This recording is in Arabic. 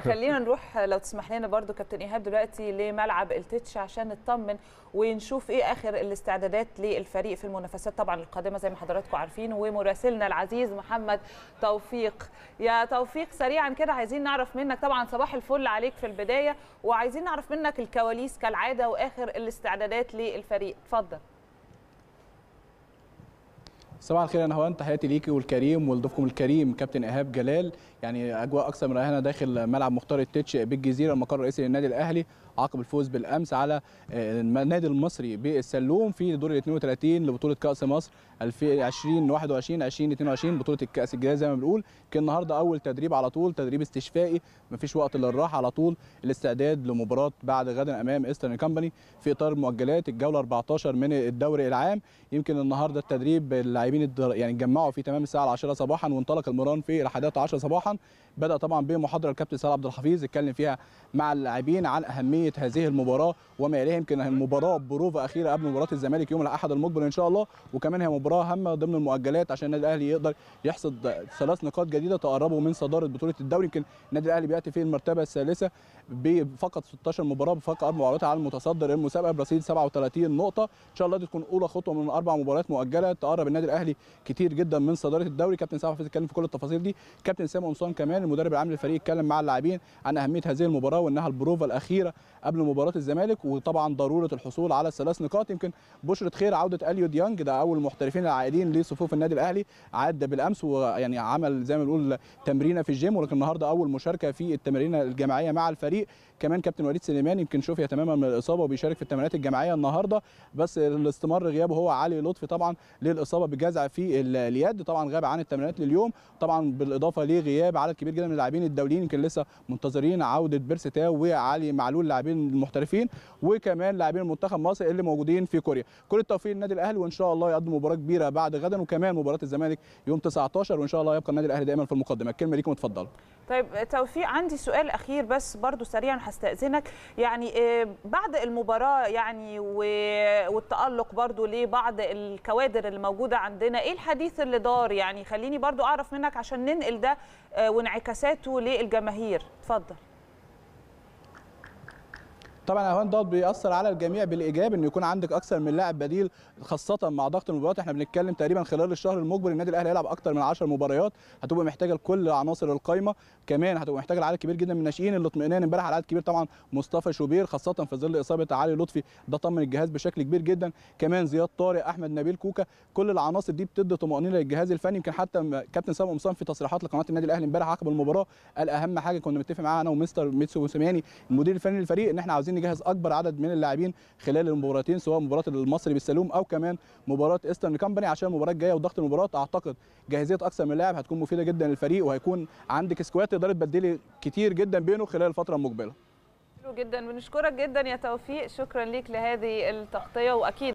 خلينا نروح لو تسمح لنا برضو كابتن ايهاب دلوقتي لملعب التتش عشان نطمن ونشوف ايه اخر الاستعدادات للفريق في المنافسات طبعا القادمه زي ما حضراتكم عارفين ومراسلنا العزيز محمد توفيق يا توفيق سريعا كده عايزين نعرف منك طبعا صباح الفل عليك في البدايه وعايزين نعرف منك الكواليس كالعاده واخر الاستعدادات للفريق اتفضل صباح الخير انا هو انت حياتي ليكي والكريم ولضيفكم الكريم كابتن ايهاب جلال يعني اجواء اكثر من رهانه داخل ملعب مختار التتش بالجزيره المقر الرئيسي للنادي الاهلي عقب الفوز بالامس على آه، النادي المصري بالسلوم في دور ال 32 لبطوله كاس مصر 2021 21 2022 بطوله الكاس الجايه زي ما بنقول كان النهارده اول تدريب على طول تدريب استشفائي مفيش وقت للراحه على طول الاستعداد لمباراه بعد غدا امام ايسترن كامباني في اطار المؤجلات الجوله 14 من الدوري العام يمكن النهارده التدريب اللعيبه اللاعبين يعني اتجمعوا في تمام الساعه 10 صباحا وانطلق المران في 11 10 صباحا بدا طبعا بمحاضره الكابتن سالم عبد الحفيظ اتكلم فيها مع اللاعبين عن اهميه هذه المباراه وما اليها يمكن المباراه بروفه اخيره قبل مباراه الزمالك يوم الاحد المقبل ان شاء الله وكمان هي مباراه هامه ضمن المؤجلات عشان النادي الاهلي يقدر يحصد ثلاث نقاط جديده تقربه من صداره بطوله الدوري يمكن النادي الاهلي بياتي في المرتبه الثالثه بفقط 16 مباراه بفقط اربع مباريات على المتصدر المسابقه برصيد 37 نقطه ان شاء الله دي تكون اولى خطوه من اربع مباريات مؤجله تقرب النادي الاهلي الاهلي كتير جدا من صداره الدوري كابتن سامح حفيظ اتكلم في كل التفاصيل دي كابتن سامي قمصان كمان المدرب العام للفريق اتكلم مع اللاعبين عن اهميه هذه المباراه وانها البروفا الاخيره قبل مباراه الزمالك وطبعا ضروره الحصول على الثلاث نقاط يمكن بشره خير عوده اليو ديانج ده اول المحترفين العائدين لصفوف النادي الاهلي عاد بالامس ويعني عمل زي ما بنقول تمرينه في الجيم ولكن النهارده اول مشاركه في التمارين الجماعيه مع الفريق كمان كابتن وليد سليمان يمكن شفي تماما من الاصابه وبيشارك في التمرينات الجماعيه النهارده بس الاستمر غيابه هو علي لطفي طبعا للاصابه بجد الجزع في اليد طبعا غاب عن التمرينات لليوم طبعا بالاضافه لغياب عدد كبير جدا من اللاعبين الدوليين يمكن لسه منتظرين عوده بيرستاو وعلي معلول لاعبين المحترفين وكمان لاعبين المنتخب مصر اللي موجودين في كوريا كل التوفيق للنادي الاهلي وان شاء الله يقدم مباراه كبيره بعد غدا وكمان مباراه الزمالك يوم 19 وان شاء الله يبقى النادي الاهلي دائما في المقدمه الكلمه ليكم اتفضلوا طيب توفيق عندي سؤال اخير بس برضو سريعا هستاذنك يعني آه، بعد المباراه يعني والتالق برضو لبعض الكوادر اللي موجوده عند عندنا ايه الحديث اللي دار يعني خليني برضو اعرف منك عشان ننقل ده آه، وانعكاساته للجماهير اتفضل طبعا الاهوان ده بيأثر على الجميع بالايجاب ان يكون عندك اكثر من لاعب بديل خاصه مع ضغط المباريات احنا بنتكلم تقريبا خلال الشهر المجبر النادي الاهلي هيلعب اكثر من 10 مباريات هتبقى محتاجه لكل عناصر القايمه كمان هتبقى محتاجه لعدد كبير جدا من الناشئين الاطمئنان امبارح على عدد كبير طبعا مصطفى شوبير خاصه في ظل اصابه علي لطفي ده طمن الجهاز بشكل كبير جدا كمان زياد طارق احمد نبيل كوكا كل العناصر دي بتدي طمانينه للجهاز الفني يمكن حتى كابتن سامي قمصان في تصريحات لقناه النادي الاهلي امبارح عقب المباراه قال اهم حاجه كنا متفق معاها انا ومستر ميتسو سيماني المدير الفني للفريق ان احنا عاوزين يجهز اكبر عدد من اللاعبين خلال المباراتين سواء مباراه المصري بالسلوم او كمان مباراه ايسترن كامباني عشان المباراه الجايه وضغط المباراه اعتقد جاهزيه اكثر من لاعب هتكون مفيده جدا للفريق وهيكون عندك سكواد تقدري تبدلي كتير جدا بينه خلال الفتره المقبله حلو جدا بنشكرك جدا يا توفيق شكرا ليك لهذه التغطيه واكيد